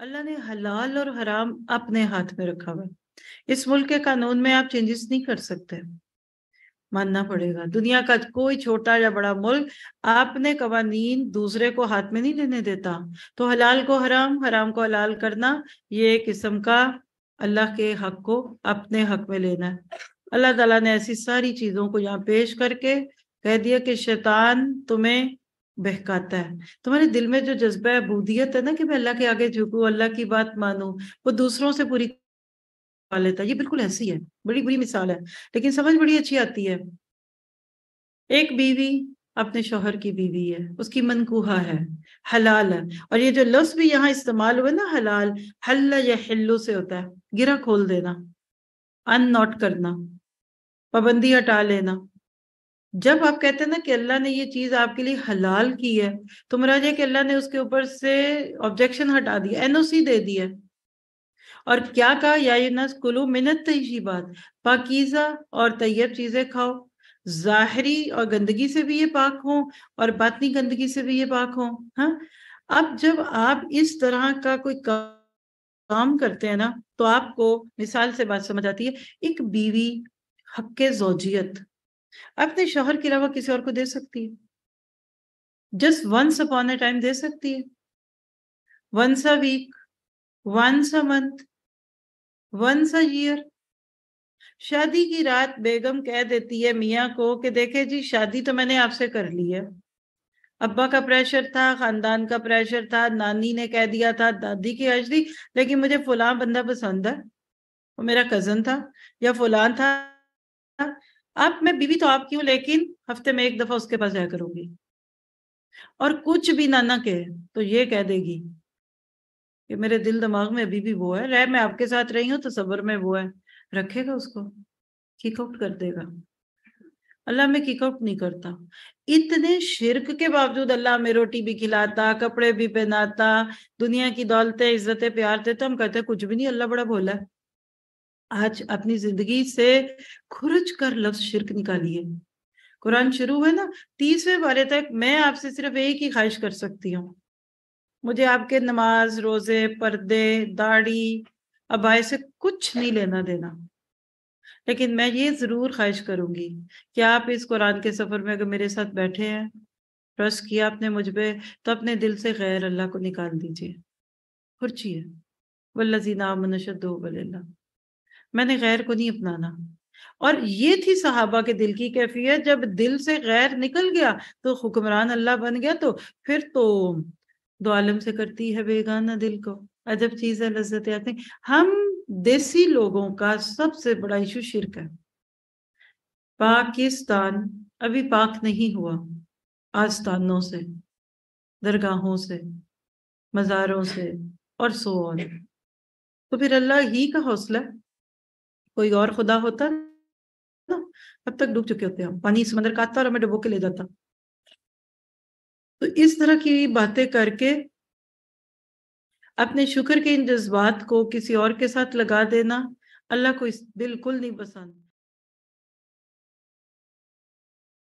अल्लाह ने हलाल और हराम अपने हाथ में रखा हुआ इस मुल्क के कानून में आप चेंजेस नहीं कर सकते मानना पड़ेगा दुनिया का कोई छोटा या बड़ा मुल्क आपने कवानीन दूसरे को हाथ में नहीं लेने देता तो हलाल को हराम हराम को हलाल करना ये किस्म का अल्लाह के हक को अपने हक में लेना है अल्लाह ताला ने ऐसी सारी चीजों को यहाँ पेश करके कह दिया कि शैतान तुम्हें बहकाता है तुम्हारे तो दिल में जो जज्बा है बूदियत है ना कि मैं अल्लाह के आगे झुकू अल्लाह की बात मानू वो दूसरों से पूरी लेता है ये बिल्कुल ऐसी है बड़ी बुरी मिसाल है लेकिन समझ बड़ी अच्छी आती है एक बीवी अपने शोहर की बीवी है उसकी मनकूहा है हलाल है और ये जो लफ्ज भी यहाँ इस्तेमाल हुआ ना हलाल हल्ला या हिल्लो से होता है गिरा खोल देना अन नॉट करना पाबंदी हटा लेना जब आप कहते हैं ना कि अल्लाह ने ये चीज आपके लिए हलाल की है तो मराज है कि अल्लाह ने उसके ऊपर से ऑब्जेक्शन हटा दिया एनओसी दे दिया और क्या कहा या कुलू मिनत तयशी बात पाकिजा और तैयब चीजें खाओ जाहरी और गंदगी से भी ये पाक हो और बातनी गंदगी से भी ये पाक हो हाँ अब जब आप इस तरह का कोई काम करते हैं ना तो आपको मिसाल से बात समझ आती है एक बीवी हक जोजियत अपने शोहर के अलावा किसी और को दे सकती है just once upon a time दे सकती है once a week once a month once a year शादी की रात बेगम कह देती है मियाँ को कि देखे जी शादी तो मैंने आपसे कर ली है अब्बा का प्रेशर था खानदान का प्रेशर था नानी ने कह दिया था दादी की आज थी लेकिन मुझे फलां बंदा पसंद है वो मेरा कजन था या फलां था अब मैं बीवी तो आपकी हूँ लेकिन हफ्ते में एक दफा उसके पास जाया करूंगी और कुछ भी ना ना कहे तो ये कह देगी कि मेरे दिल दिमाग में अभी भी वो है रह मैं आपके साथ रही हूँ तो सबर में वो है रखेगा उसको किकआउट कर देगा अल्लाह में किकआउट नहीं करता इतने शिरक के बावजूद अल्लाह हमें रोटी भी खिलाता कपड़े भी पहनाता दुनिया की दौलतें इज्जतें प्यार तो हम कहते कुछ भी नहीं अल्लाह बड़ा भोला है आज अपनी जिंदगी से खुरच कर लफ्ज शिरक निकालिए कुरान शुरू है ना तीसवें बारे तक मैं आपसे सिर्फ एक ही ख्वाहिश कर सकती हूँ मुझे आपके नमाज रोजे पर्दे दाढ़ी अबाए से कुछ नहीं लेना देना लेकिन मैं ये ज़रूर ख्वाहिश करूंगी कि आप इस कुरान के सफ़र में अगर मेरे साथ बैठे हैं ट्रस्ट किया आपने मुझ पर तो अपने दिल से गैर अल्लाह को निकाल दीजिए खुर्ची है वल्लजीना दो वल्ला मैंने गैर को नहीं अपनाना और ये थी सहाबा के दिल की कैफियत जब दिल से गैर निकल गया तो हुक्मरान अल्लाह बन गया तो फिर तो दो आलम से करती है बेगाना दिल को अजब चीज है लज्जत आते हम देसी लोगों का सबसे बड़ा इशू शिरक है पाकिस्तान अभी पाक नहीं हुआ आस्थानों से दरगाहों से मज़ारों से और सो और तो फिर अल्लाह ही का हौसला कोई और खुदा होता ना तक डूब चुके होते हम पानी समंदर का आता और हमें डुबो के ले जाता तो इस तरह की बातें करके अपने शुक्र के इन जज्बात को किसी और के साथ लगा देना अल्लाह को इस बिल्कुल नहीं पसंद